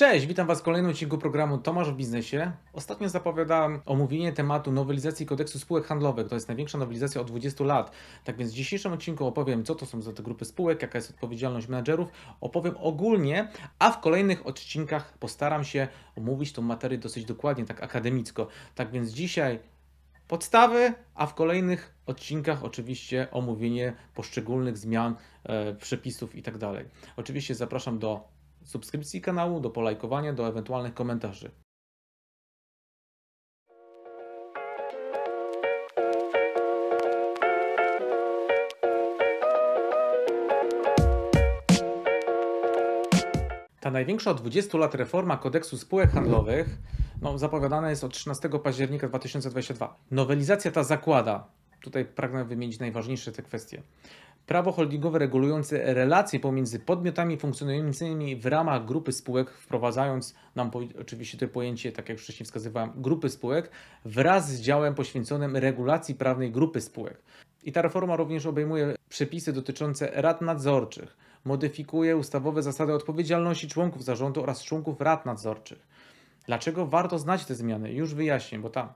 Cześć, witam Was w kolejnym odcinku programu Tomasz w Biznesie. Ostatnio zapowiadałem omówienie tematu nowelizacji kodeksu spółek handlowych. To jest największa nowelizacja od 20 lat. Tak więc w dzisiejszym odcinku opowiem, co to są za te grupy spółek, jaka jest odpowiedzialność menedżerów. Opowiem ogólnie, a w kolejnych odcinkach postaram się omówić tą materię dosyć dokładnie, tak akademicko. Tak więc dzisiaj podstawy, a w kolejnych odcinkach oczywiście omówienie poszczególnych zmian, e, przepisów itd. Tak oczywiście zapraszam do subskrypcji kanału, do polajkowania, do ewentualnych komentarzy. Ta największa od 20 lat reforma kodeksu spółek handlowych no, zapowiadana jest od 13 października 2022. Nowelizacja ta zakłada, tutaj pragnę wymienić najważniejsze te kwestie, Prawo holdingowe regulujące relacje pomiędzy podmiotami funkcjonującymi w ramach grupy spółek, wprowadzając nam oczywiście to pojęcie, tak jak już wcześniej wskazywałem, grupy spółek, wraz z działem poświęconym regulacji prawnej grupy spółek. I ta reforma również obejmuje przepisy dotyczące rad nadzorczych, modyfikuje ustawowe zasady odpowiedzialności członków zarządu oraz członków rad nadzorczych. Dlaczego warto znać te zmiany? Już wyjaśnię, bo ta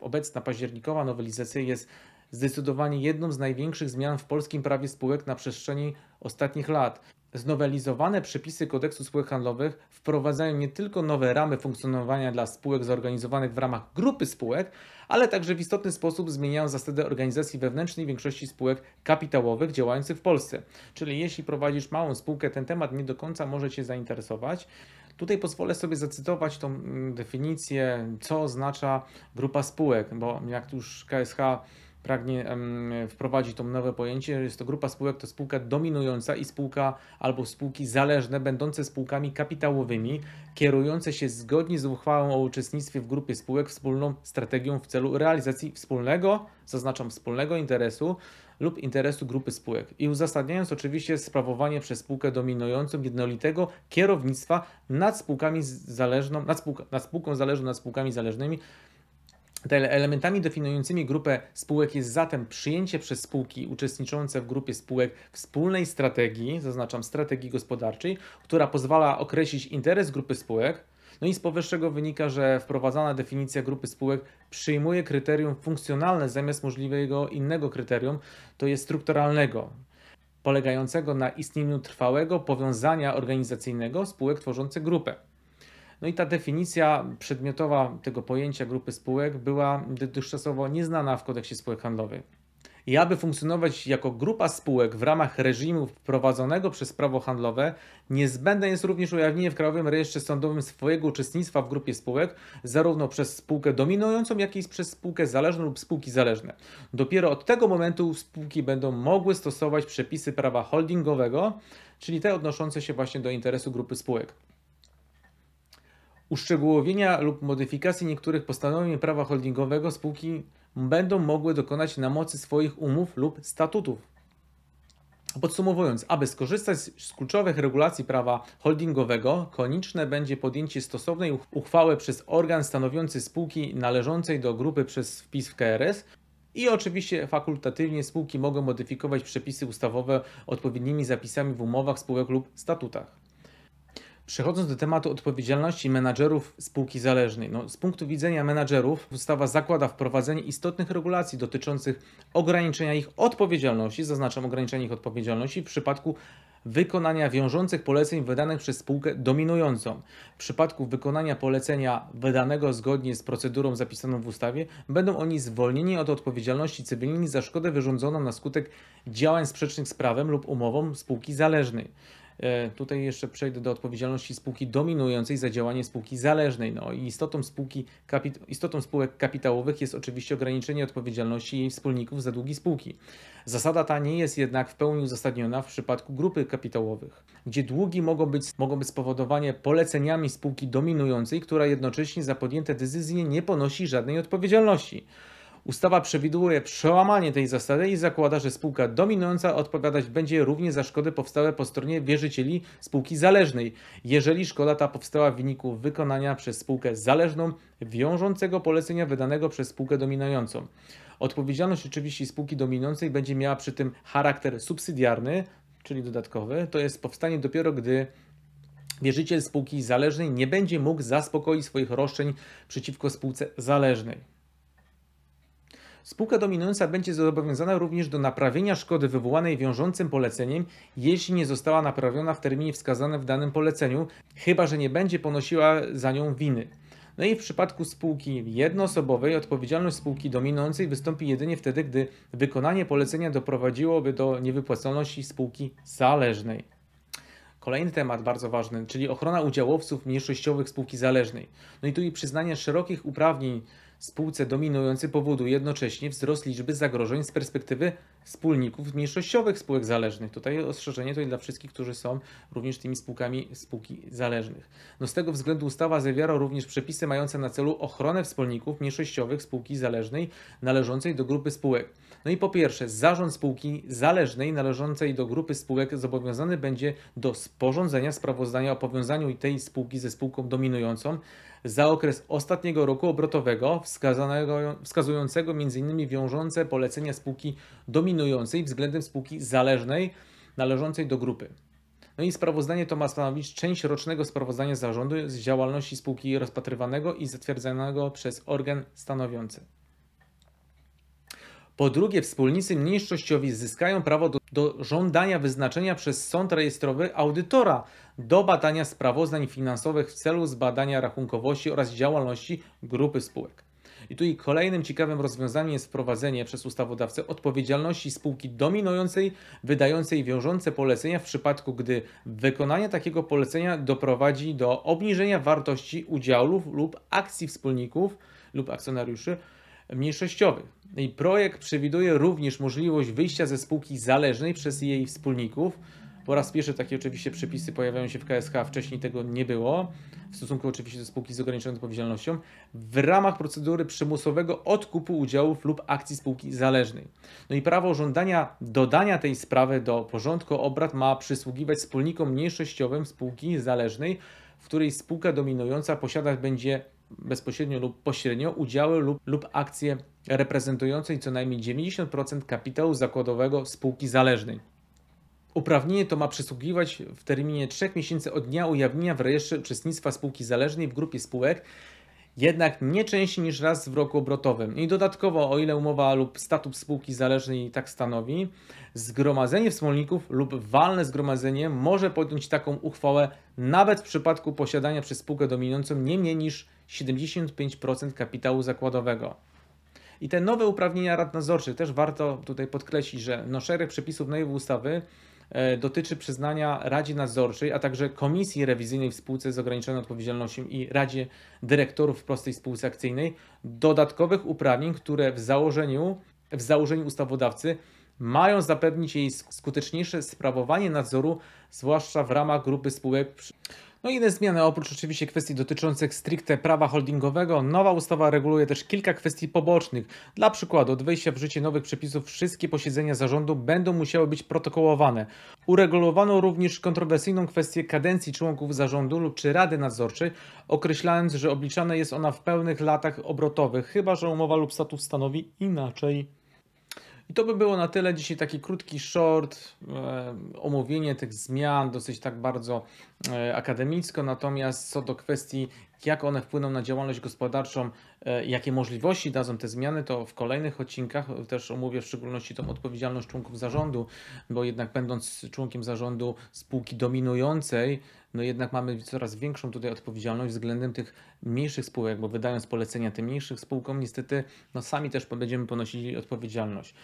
obecna październikowa nowelizacja jest zdecydowanie jedną z największych zmian w polskim prawie spółek na przestrzeni ostatnich lat. Znowelizowane przepisy kodeksu spółek handlowych wprowadzają nie tylko nowe ramy funkcjonowania dla spółek zorganizowanych w ramach grupy spółek, ale także w istotny sposób zmieniają zasady organizacji wewnętrznej większości spółek kapitałowych działających w Polsce. Czyli jeśli prowadzisz małą spółkę, ten temat nie do końca może Cię zainteresować. Tutaj pozwolę sobie zacytować tą mm, definicję, co oznacza grupa spółek, bo jak już KSH pragnie wprowadzić to nowe pojęcie. że Jest to grupa spółek, to spółka dominująca i spółka albo spółki zależne, będące spółkami kapitałowymi, kierujące się zgodnie z uchwałą o uczestnictwie w grupie spółek wspólną strategią w celu realizacji wspólnego, zaznaczam wspólnego interesu lub interesu grupy spółek i uzasadniając oczywiście sprawowanie przez spółkę dominującą jednolitego kierownictwa nad spółkami zależną, nad, spółka, nad spółką zależną, nad spółkami zależnymi, Elementami definiującymi grupę spółek jest zatem przyjęcie przez spółki uczestniczące w grupie spółek wspólnej strategii, zaznaczam strategii gospodarczej, która pozwala określić interes grupy spółek. No i z powyższego wynika, że wprowadzana definicja grupy spółek przyjmuje kryterium funkcjonalne zamiast możliwego innego kryterium, to jest strukturalnego, polegającego na istnieniu trwałego powiązania organizacyjnego spółek tworzących grupę. No i ta definicja przedmiotowa tego pojęcia grupy spółek była dotychczasowo nieznana w kodeksie spółek handlowych. I aby funkcjonować jako grupa spółek w ramach reżimu wprowadzonego przez prawo handlowe, niezbędne jest również ujawnienie w Krajowym Rejestrze Sądowym swojego uczestnictwa w grupie spółek, zarówno przez spółkę dominującą, jak i przez spółkę zależną lub spółki zależne. Dopiero od tego momentu spółki będą mogły stosować przepisy prawa holdingowego, czyli te odnoszące się właśnie do interesu grupy spółek. Uszczegółowienia lub modyfikacji niektórych postanowień prawa holdingowego spółki będą mogły dokonać na mocy swoich umów lub statutów. Podsumowując, aby skorzystać z kluczowych regulacji prawa holdingowego, konieczne będzie podjęcie stosownej uchwały przez organ stanowiący spółki należącej do grupy przez wpis w KRS i oczywiście fakultatywnie spółki mogą modyfikować przepisy ustawowe odpowiednimi zapisami w umowach spółek lub statutach. Przechodząc do tematu odpowiedzialności menadżerów spółki zależnej. No, z punktu widzenia menadżerów ustawa zakłada wprowadzenie istotnych regulacji dotyczących ograniczenia ich odpowiedzialności, zaznaczam ograniczenie ich odpowiedzialności w przypadku wykonania wiążących poleceń wydanych przez spółkę dominującą. W przypadku wykonania polecenia wydanego zgodnie z procedurą zapisaną w ustawie, będą oni zwolnieni od odpowiedzialności cywilnej za szkodę wyrządzoną na skutek działań sprzecznych z prawem lub umową spółki zależnej. E, tutaj jeszcze przejdę do odpowiedzialności spółki dominującej za działanie spółki zależnej. No i istotą, spółki, istotą spółek kapitałowych jest oczywiście ograniczenie odpowiedzialności jej wspólników za długi spółki. Zasada ta nie jest jednak w pełni uzasadniona w przypadku grupy kapitałowych, gdzie długi mogą być, mogą być spowodowane poleceniami spółki dominującej, która jednocześnie za podjęte decyzje nie ponosi żadnej odpowiedzialności. Ustawa przewiduje przełamanie tej zasady i zakłada, że spółka dominująca odpowiadać będzie również za szkody powstałe po stronie wierzycieli spółki zależnej, jeżeli szkoda ta powstała w wyniku wykonania przez spółkę zależną wiążącego polecenia wydanego przez spółkę dominującą. Odpowiedzialność oczywiście spółki dominującej będzie miała przy tym charakter subsydiarny, czyli dodatkowy, to jest powstanie dopiero gdy wierzyciel spółki zależnej nie będzie mógł zaspokoić swoich roszczeń przeciwko spółce zależnej. Spółka dominująca będzie zobowiązana również do naprawienia szkody wywołanej wiążącym poleceniem, jeśli nie została naprawiona w terminie wskazanym w danym poleceniu, chyba że nie będzie ponosiła za nią winy. No i w przypadku spółki jednoosobowej odpowiedzialność spółki dominującej wystąpi jedynie wtedy, gdy wykonanie polecenia doprowadziłoby do niewypłacalności spółki zależnej. Kolejny temat bardzo ważny, czyli ochrona udziałowców mniejszościowych spółki zależnej. No i tu i przyznanie szerokich uprawnień Spółce dominujący powoduje jednocześnie wzrost liczby zagrożeń z perspektywy wspólników mniejszościowych spółek zależnych. Tutaj ostrzeżenie to dla wszystkich, którzy są również tymi spółkami spółki zależnych. No z tego względu ustawa zawiera również przepisy mające na celu ochronę wspólników mniejszościowych spółki zależnej należącej do grupy spółek. No i po pierwsze, zarząd spółki zależnej należącej do grupy spółek zobowiązany będzie do sporządzenia sprawozdania o powiązaniu tej spółki ze spółką dominującą za okres ostatniego roku obrotowego wskazanego, wskazującego m.in. wiążące polecenia spółki dominującej dominującej względem spółki zależnej należącej do grupy. No i sprawozdanie to ma stanowić część rocznego sprawozdania zarządu z działalności spółki rozpatrywanego i zatwierdzanego przez organ stanowiący. Po drugie, wspólnicy mniejszościowi zyskają prawo do, do, żądania wyznaczenia przez sąd rejestrowy audytora do badania sprawozdań finansowych w celu zbadania rachunkowości oraz działalności grupy spółek. I tu i kolejnym ciekawym rozwiązaniem jest wprowadzenie przez ustawodawcę odpowiedzialności spółki dominującej, wydającej wiążące polecenia w przypadku, gdy wykonanie takiego polecenia doprowadzi do obniżenia wartości udziałów lub akcji wspólników lub akcjonariuszy mniejszościowych. I projekt przewiduje również możliwość wyjścia ze spółki zależnej przez jej wspólników po raz pierwszy takie oczywiście przepisy pojawiają się w KSH, wcześniej tego nie było, w stosunku oczywiście do spółki z ograniczoną odpowiedzialnością, w ramach procedury przymusowego odkupu udziałów lub akcji spółki zależnej. No i prawo żądania dodania tej sprawy do porządku obrad ma przysługiwać wspólnikom mniejszościowym spółki zależnej, w której spółka dominująca posiadać będzie bezpośrednio lub pośrednio udziały lub, lub akcje reprezentującej co najmniej 90% kapitału zakładowego spółki zależnej. Uprawnienie to ma przysługiwać w terminie 3 miesięcy od dnia ujawnienia w rejestrze uczestnictwa spółki zależnej w grupie spółek, jednak nie częściej niż raz w roku obrotowym. I dodatkowo, o ile umowa lub statut spółki zależnej tak stanowi, zgromadzenie wspólników lub walne zgromadzenie może podjąć taką uchwałę nawet w przypadku posiadania przez spółkę dominującą nie mniej niż 75% kapitału zakładowego. I te nowe uprawnienia rad nadzorczych też warto tutaj podkreślić, że no szereg przepisów nowej ustawy E, dotyczy przyznania Radzie Nadzorczej, a także Komisji Rewizyjnej w spółce z ograniczoną odpowiedzialnością i Radzie Dyrektorów w prostej spółce akcyjnej dodatkowych uprawnień, które w założeniu, w założeniu ustawodawcy mają zapewnić jej skuteczniejsze sprawowanie nadzoru, zwłaszcza w ramach grupy spółek no i inne zmiany, oprócz oczywiście kwestii dotyczących stricte prawa holdingowego, nowa ustawa reguluje też kilka kwestii pobocznych. Dla przykładu, od wejścia w życie nowych przepisów wszystkie posiedzenia zarządu będą musiały być protokołowane. Uregulowano również kontrowersyjną kwestię kadencji członków zarządu lub czy rady nadzorczej, określając, że obliczana jest ona w pełnych latach obrotowych, chyba że umowa lub status stanowi inaczej. I to by było na tyle. Dzisiaj taki krótki short, e, omówienie tych zmian, dosyć tak bardzo e, akademicko. Natomiast co do kwestii, jak one wpłyną na działalność gospodarczą, e, jakie możliwości dadzą te zmiany, to w kolejnych odcinkach też omówię w szczególności tą odpowiedzialność członków zarządu, bo jednak będąc członkiem zarządu spółki dominującej, no jednak mamy coraz większą tutaj odpowiedzialność względem tych mniejszych spółek, bo wydając polecenia tym mniejszych spółkom, niestety no sami też będziemy ponosili odpowiedzialność.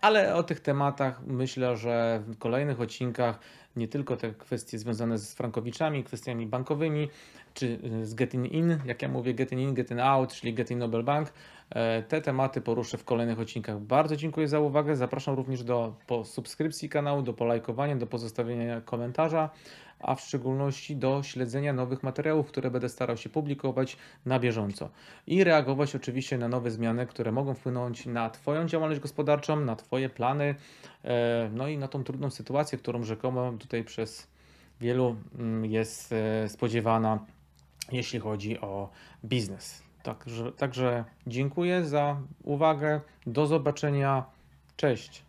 Ale o tych tematach myślę, że w kolejnych odcinkach nie tylko te kwestie związane z frankowiczami, kwestiami bankowymi, czy y, z getting in, jak ja mówię getting in, getting out, czyli getting Nobel Bank, e, te tematy poruszę w kolejnych odcinkach. Bardzo dziękuję za uwagę. Zapraszam również do subskrypcji kanału, do polajkowania, do pozostawienia komentarza a w szczególności do śledzenia nowych materiałów, które będę starał się publikować na bieżąco i reagować oczywiście na nowe zmiany, które mogą wpłynąć na Twoją działalność gospodarczą, na Twoje plany, e, no i na tą trudną sytuację, którą rzekomo tutaj przez wielu mm, jest e, spodziewana, jeśli chodzi o biznes. Także, także dziękuję za uwagę. Do zobaczenia. Cześć.